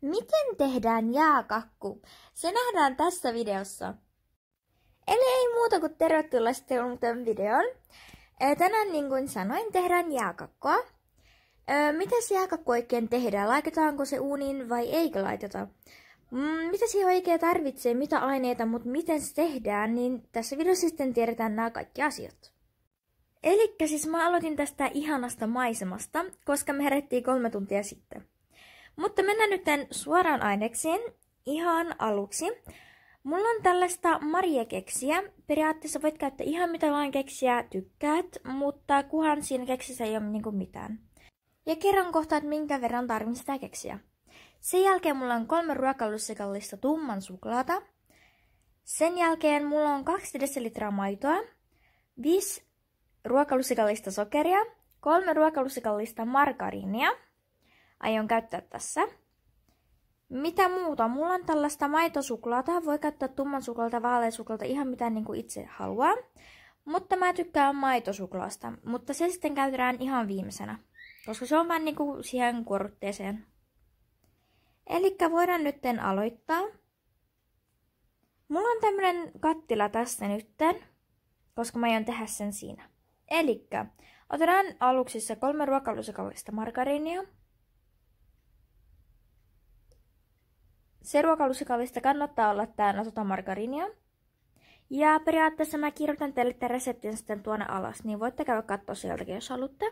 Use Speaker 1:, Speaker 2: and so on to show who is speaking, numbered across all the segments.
Speaker 1: Miten tehdään jääkakku? Se nähdään tässä videossa. Eli ei muuta kuin tervetuloa sitten tämän videon. Tänään niin kuin sanoin, tehdään jääkakkoa. Mitäs jääkakku oikein tehdään? Laitetaanko se uuniin vai eikö laiteta? Mm, mitä siihen oikein tarvitsee, mitä aineita, mutta miten se tehdään, niin tässä videossa sitten tiedetään nämä kaikki asiat. Eli siis mä aloitin tästä ihanasta maisemasta, koska me herättiin kolme tuntia sitten. Mutta mennään nyt suoraan aineksiin ihan aluksi. Mulla on tällaista Maria-keksiä. Periaatteessa voit käyttää ihan mitä vain keksiä tykkäät, mutta kuhan siinä keksissä ei ole niinku mitään. Ja kerron kohta, että minkä verran tarvin sitä keksiä. Sen jälkeen mulla on kolme ruokalussikallista tumman suklaata. Sen jälkeen mulla on 2 desilitraa maitoa, 5 ruokalussikallista sokeria, kolme ruokalussikallista margariinia – aion käyttää tässä. Mitä muuta? Mulla on tällaista maitosuklaata. Voi käyttää tumman suklaata, suklaata, ihan mitä niin kuin itse haluaa. Mutta mä tykkään maitosuklaasta, mutta se sitten käytetään ihan viimeisenä, koska se on vähän niin kuin siihen kuorutteeseen. Eli voidaan nytten aloittaa. Mulla on tämmönen kattila tässä nytten, koska mä aion tehdä sen siinä. Eli otetaan aluksissa kolme ruokalusikallista margariinia, se ruokalusikallista kannattaa olla täynnä tota margarinia. Ja periaatteessa mä kirjoitan teille tämän reseptin sitten tuonne alas, niin voitte käydä katsoa sieltäkin, jos haluatte.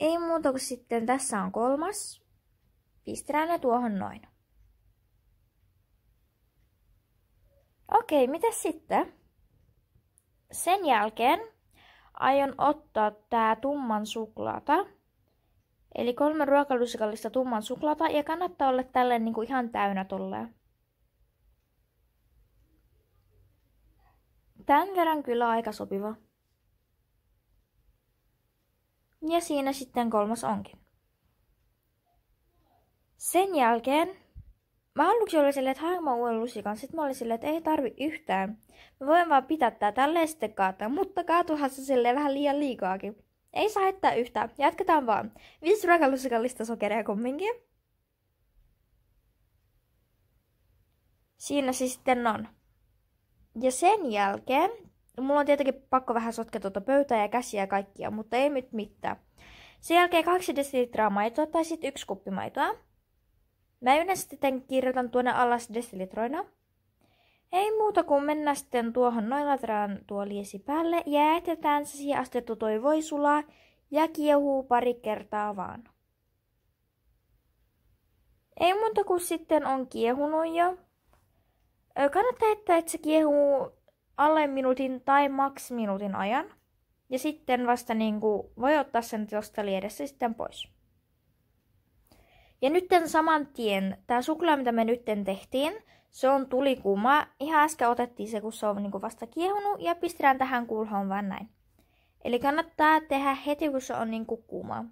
Speaker 1: Ei muuta kuin sitten tässä on kolmas. Pistetään ne tuohon noin. Okei, mitä sitten? Sen jälkeen aion ottaa tää tumman suklaata Eli kolme ruokalusikallista tumman suklaata ja kannattaa olla tälle niin kuin ihan täynnä tolleen. Tämän verran kyllä aika sopiva. Ja siinä sitten kolmas onkin. Sen jälkeen mä aluksi olin silleen, että haen mä uuden lusikan. Sitten mä olin silleen, että ei tarvi yhtään. Mä voin vaan pitää tää tälleen sitten kaataa. Mutta kaatuhan se silleen vähän liian liikaakin. Ei saa hättää yhtään. Jatketaan vaan. Viisi ruokalusikallista sokeria kumminkin. Siinä se sitten on. Ja sen jälkeen, mulla on tietenkin pakko vähän sotkea tuota pöytää ja käsiä ja kaikkia, mutta ei nyt mitään. Sen jälkeen kaksi desilitraa maitoa tai sitten yksi kuppi maitoa. Mä yleensä sitten kirjoitan tuonne alas desilitroina. Ei muuta kuin mennä sitten tuohon noilatraan tuoliesi päälle ja jätetään se siihen astettu toi voi sulaa ja kiehuu pari kertaa vaan. Ei muuta kuin sitten on kiehunut jo. Kannattaa että se kiehuu alle minuutin tai maks minuutin ajan. Ja sitten vasta niin kuin voi ottaa sen tuosta liedessä sitten pois. Ja nytten saman tien, tämä suklaa, mitä me nyt tehtiin, se on tuli kuuma. Ihan äsken otettiin se, kun se on niinku vasta kiehunut ja pistetään tähän kulhoon vaan näin. Eli kannattaa tehdä heti, kun se on niinku kuuma.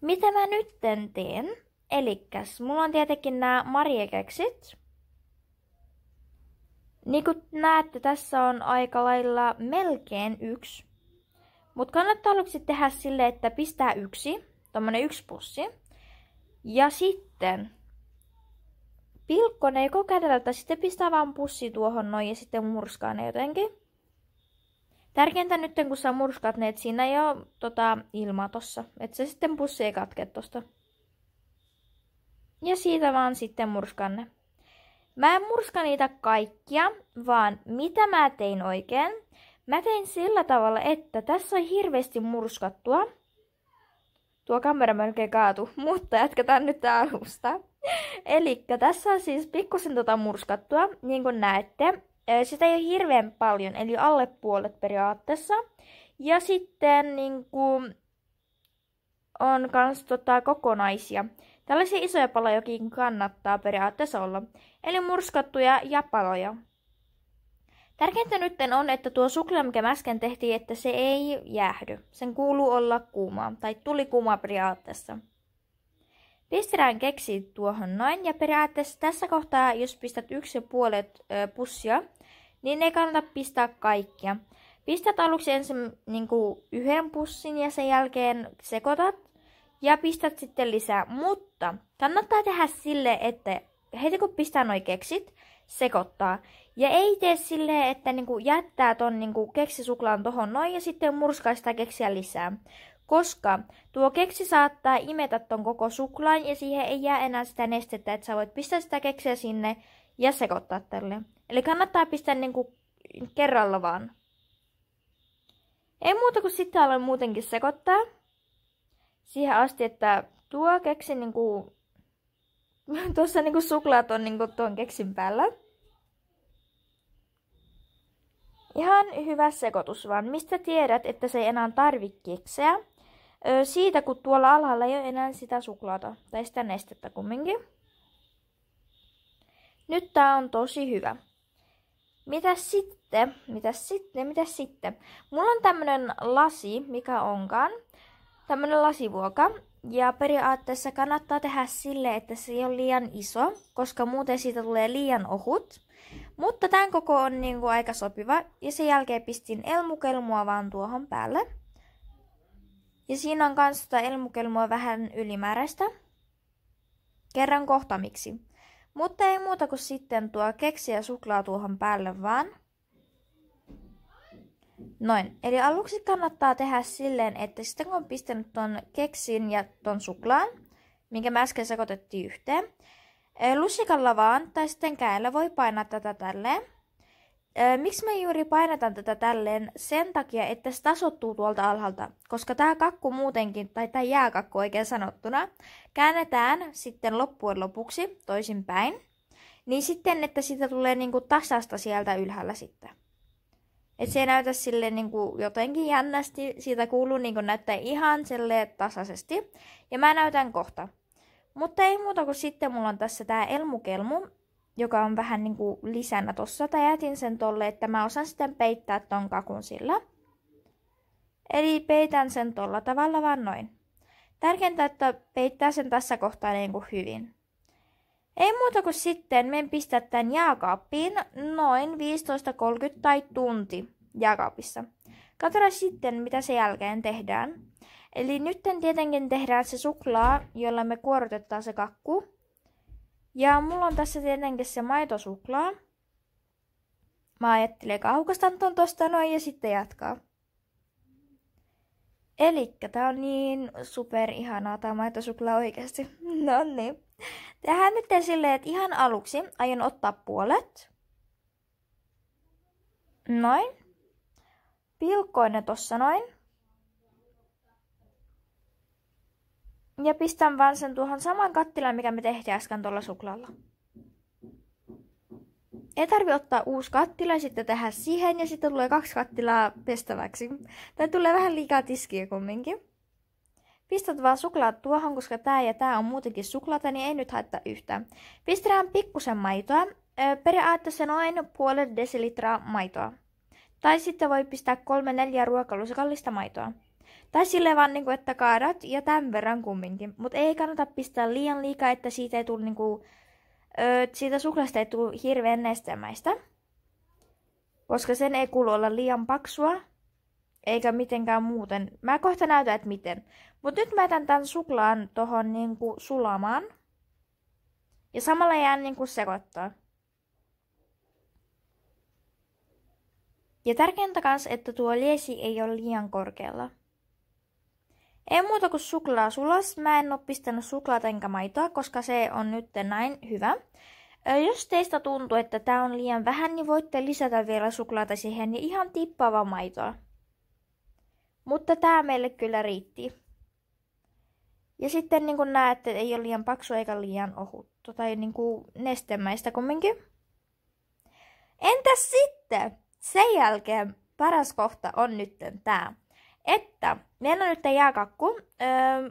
Speaker 1: Mitä mä nyt teen? Elikäs, mulla on tietenkin nämä marjakeksit. Niin kuin näette, tässä on aika lailla melkein yksi. Mutta kannattaa aluksi tehdä sille, että pistää yksi, tuommoinen yksi pussi. Ja sitten ne joko kädeltä, sitten pistää vaan pussi tuohon noin ja sitten murskaa ne jotenkin. Tärkeintä nyt, kun sä murskaat ne, että siinä ei ole tota, ilmaa tossa. Että se sitten pussi ei katke tosta. Ja siitä vaan sitten murskan ne. Mä en murska niitä kaikkia, vaan mitä mä tein oikein? Mä tein sillä tavalla, että tässä on hirveästi murskattua. Tuo kamera melkein kaatu, mutta jatketaan nyt alusta. Eli tässä on siis pikkusen tota murskattua, niin kuin näette. Sitä ei ole hirveän paljon, eli alle puolet periaatteessa. Ja sitten niin kuin, on myös tota, kokonaisia. Tällaisia isoja paloja jokin kannattaa periaatteessa olla. Eli murskattuja ja paloja. Tärkeintä nyt on, että tuo suklaa, mikä mä äsken tehtiin, että se ei jäähdy. Sen kuuluu olla kuumaa, tai tuli kuuma periaatteessa. Pistetään keksi tuohon noin, ja periaatteessa tässä kohtaa, jos pistät yksi puolet ö, pussia, niin ei kannata pistää kaikkia. Pistät aluksi ensin niin kuin yhden pussin ja sen jälkeen sekoitat ja pistät sitten lisää. Mutta kannattaa tehdä sille, että heti kun pistää noi keksit, sekoittaa. Ja ei tee silleen, että niinku jättää ton niinku keksisuklaan tohon noin ja sitten murskaa sitä keksiä lisää. Koska tuo keksi saattaa imetä ton koko suklaan ja siihen ei jää enää sitä nestettä, että sä voit pistää sitä keksiä sinne ja sekoittaa tälle. Eli kannattaa pistää niinku kerralla vaan. Ei muuta kuin sitten aloin muutenkin sekoittaa. Siihen asti, että tuo keksi niinku... Tuossa niinku suklaat on niinku tuon keksin päällä. Ihan hyvä sekoitus vaan. Mistä tiedät, että se ei enää tarvi keksiä? Öö, siitä, kun tuolla alhaalla ei ole enää sitä suklaata tai sitä nestettä kumminkin. Nyt tää on tosi hyvä. Mitä sitten? Mitä sitten? Mitä sitten? Mulla on tämmönen lasi, mikä onkaan. Tämmönen lasivuoka. Ja periaatteessa kannattaa tehdä sille, että se ei ole liian iso, koska muuten siitä tulee liian ohut. Mutta tämän koko on niin kuin aika sopiva. Ja sen jälkeen pistin elmukelmua vaan tuohon päälle. Ja siinä on myös tota elmukelmua vähän ylimääräistä. Kerran kohta miksi. Mutta ei muuta kuin sitten tuo keksiä suklaa tuohon päälle vaan. Noin. Eli aluksi kannattaa tehdä silleen, että sitten kun on pistänyt ton keksin ja ton suklaan, minkä mä äsken sekoitettiin yhteen, lusikalla vaan, tai sitten käellä voi painaa tätä tälleen. Miksi me juuri painetaan tätä tälleen? Sen takia, että se tasottuu tuolta alhaalta, koska tämä kakku muutenkin, tai tämä jääkakku oikein sanottuna, käännetään sitten loppujen lopuksi toisinpäin, niin sitten, että siitä tulee niinku tasasta sieltä ylhäällä sitten. Et se ei näytä sille niinku jotenkin jännästi, siitä kuuluu niinku näyttää ihan sille tasaisesti. Ja mä näytän kohta. Mutta ei muuta kuin sitten mulla on tässä tämä elmukelmu, joka on vähän niin kuin lisänä tossa. Tai jätin sen tolle, että mä osaan sitten peittää ton kakun sillä. Eli peitän sen tolla tavalla vaan noin. Tärkeintä, että peittää sen tässä kohtaa niin kuin hyvin. Ei muuta kuin sitten men pistää tämän jääkaappiin noin 15.30 tai tunti jääkaapissa. Katsotaan sitten, mitä sen jälkeen tehdään. Eli nyt tietenkin tehdään se suklaa, jolla me kuorotetaan se kakku. Ja mulla on tässä tietenkin se maitosuklaa. Mä ajattelen että aukastan ton tosta noin ja sitten jatkaa. Elikkä tää on niin super ihanaa tää maitosuklaa oikeasti. No niin. Tähän nyt silleen, että ihan aluksi aion ottaa puolet. Noin pilkkoin ne tossa noin. Ja pistän vaan sen tuohon saman kattilaan, mikä me tehtiin äsken tuolla suklaalla. Ei tarvi ottaa uusi kattila ja sitten tehdä siihen ja sitten tulee kaksi kattilaa pestäväksi. Tai tulee vähän liikaa tiskiä kumminkin. Pistät vaan suklaat tuohon, koska tää ja tää on muutenkin suklaata, niin ei nyt haittaa yhtään. Pistetään pikkusen maitoa, periaatteessa noin puolet desilitraa maitoa. Tai sitten voi pistää kolme neljä ruokalusikallista maitoa. Tai sille vaan, niin kuin, että kaadat ja tämän verran kumminkin. Mutta ei kannata pistää liian liikaa, että siitä ei tule niin kuin, ö, siitä suklaasta ei tule hirveän nestemäistä. Koska sen ei kuulu olla liian paksua, eikä mitenkään muuten. Mä kohta näytän, että miten. Mutta nyt mä jätän tämän suklaan tohon niin kuin, sulamaan. Ja samalla jään niinku kuin, sekoittaa. Ja tärkeintä kans, että tuo liesi ei ole liian korkealla. Ei muuta kuin suklaa sulas. Mä en oo pistänyt suklaata enkä maitoa, koska se on nyt näin hyvä. Jos teistä tuntuu, että tämä on liian vähän, niin voitte lisätä vielä suklaata siihen ja ihan tippava maitoa. Mutta tää meille kyllä riitti. Ja sitten niin kuin näette, ei ole liian paksu eikä liian ohutta tai niin kuin nestemäistä kumminkin. Entäs sitten? Sen jälkeen paras kohta on nyt tämä, että meillä on nyt jääkakku. Öö,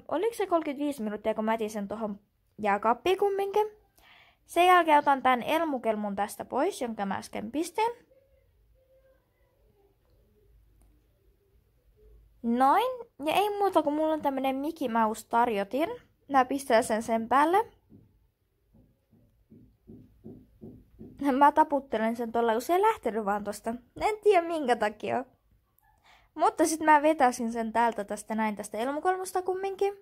Speaker 1: oliko se 35 minuuttia, kun mä etin sen tuohon jääkaappiin kumminkin? Sen jälkeen otan tämän elmukelmun tästä pois, jonka mä äsken pistin. Noin. Ja ei muuta kuin mulla on tämmönen Mickey Mouse tarjotin. Mä pistän sen sen päälle. Mä taputtelen sen tuolla, kun se ei lähtenyt vaan tosta. En tiedä minkä takia. Mutta sitten mä vetäsin sen täältä tästä näin, tästä elmukolmusta kumminkin.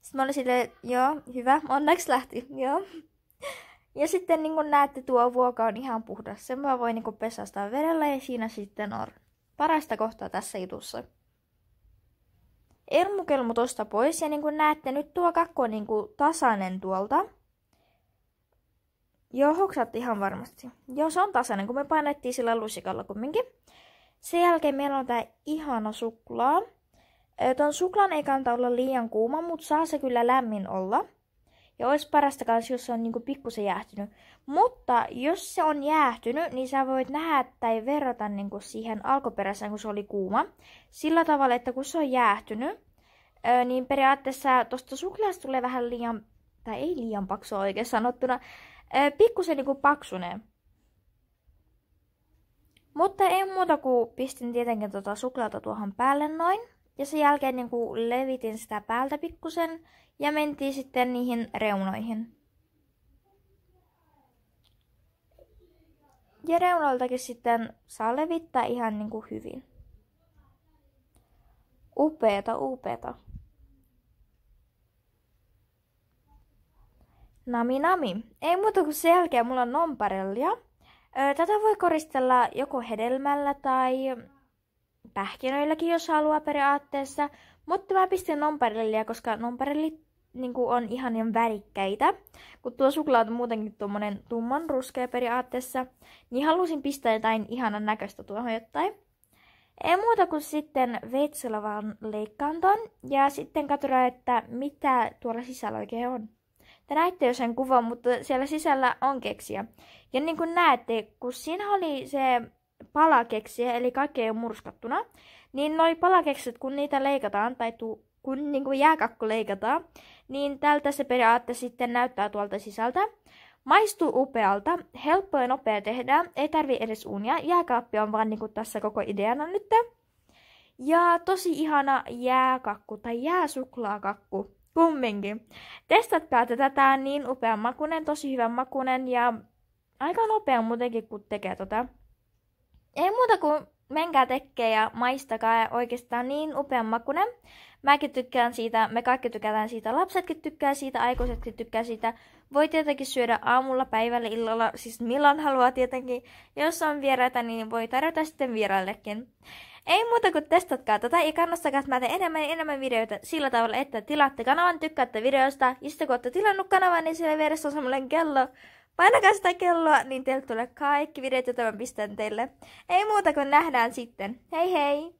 Speaker 1: Sitten mä olin silleen, joo, hyvä, onneksi lähti, joo. Ja sitten niin kuin näette, tuo vuoka on ihan puhdas. Sen mä voin niin pesästä pesastaa vedellä ja siinä sitten on parasta kohtaa tässä jutussa. Ermukelmu tosta pois ja niin kuin näette, nyt tuo kakko on niin kuin tasainen tuolta. Joo, hoksaat ihan varmasti. Joo, se on tasainen, kun me painettiin sillä lusikalla kumminkin. Sen jälkeen meillä on tää ihana suklaa. Ton suklaan ei kannata olla liian kuuma, mutta saa se kyllä lämmin olla. Ja olisi parasta kanssa, jos se on niinku pikkusen jäähtynyt. Mutta jos se on jäähtynyt, niin sä voit nähdä tai verrata niinku siihen alkuperäiseen, kun se oli kuuma. Sillä tavalla, että kun se on jäähtynyt, niin periaatteessa tuosta suklaasta tulee vähän liian, tai ei liian paksua oikein sanottuna, pikkusen niinku paksuneen. Mutta ei muuta kuin pistin tietenkin tota suklaata tuohon päälle noin. Ja sen jälkeen niin kuin levitin sitä päältä pikkusen ja mentiin sitten niihin reunoihin. Ja reunoiltakin sitten saa levittää ihan niin kuin hyvin. Upeeta, upeeta. Nami nami. Ei muuta kuin sen jälkeen mulla on nomparellia. Tätä voi koristella joko hedelmällä tai pähkinöilläkin, jos haluaa periaatteessa. Mutta mä pistin nomparellia, koska nomparellit niin on on ihan värikkäitä. Kun tuo suklaa on muutenkin tuommoinen tumman ruskea periaatteessa, niin halusin pistää jotain ihanan näköistä tuohon jotain. Ei muuta kuin sitten veitsellä vaan leikkaan ton ja sitten katsotaan, että mitä tuolla sisällä oikein on. Te näitte jo sen kuvan, mutta siellä sisällä on keksiä. Ja niin kuin näette, kun siinä oli se palakeksiä, eli kaikki ei ole murskattuna, niin noi palakeksit, kun niitä leikataan, tai tuu, kun niin kuin jääkakku leikataan, niin tältä se periaatte sitten näyttää tuolta sisältä. Maistuu upealta, helppo ja nopea tehdä, ei tarvi edes unia, jääkaappi on vaan niin kuin tässä koko ideana nyt. Ja tosi ihana jääkakku tai jääsuklaakakku. Kumminkin. Testat päätetään tää niin upean makunen, tosi hyvän makunen ja aika nopea muutenkin, kun tekee tota. Ei muuta kuin menkää tekee ja maistakaa ja oikeastaan niin upean makunen. Mäkin tykkään siitä, me kaikki tykätään siitä, lapsetkin tykkää siitä, aikuisetkin tykkää siitä. Voi tietenkin syödä aamulla, päivällä, illalla, siis milloin haluaa tietenkin. Ja jos on vieraita, niin voi tarjota sitten vieraillekin. Ei muuta kuin testatkaa tätä ja kannustakaa, että mä teen enemmän ja enemmän videoita sillä tavalla, että tilaatte kanavan, tykkäätte videosta. Ja sitten kun olette tilannut kanavan, niin siellä vieressä on semmoinen kello, Painakaa sitä kelloa, niin teille tulee kaikki videot, joita mä pistän teille. Ei muuta kuin nähdään sitten. Hei hei!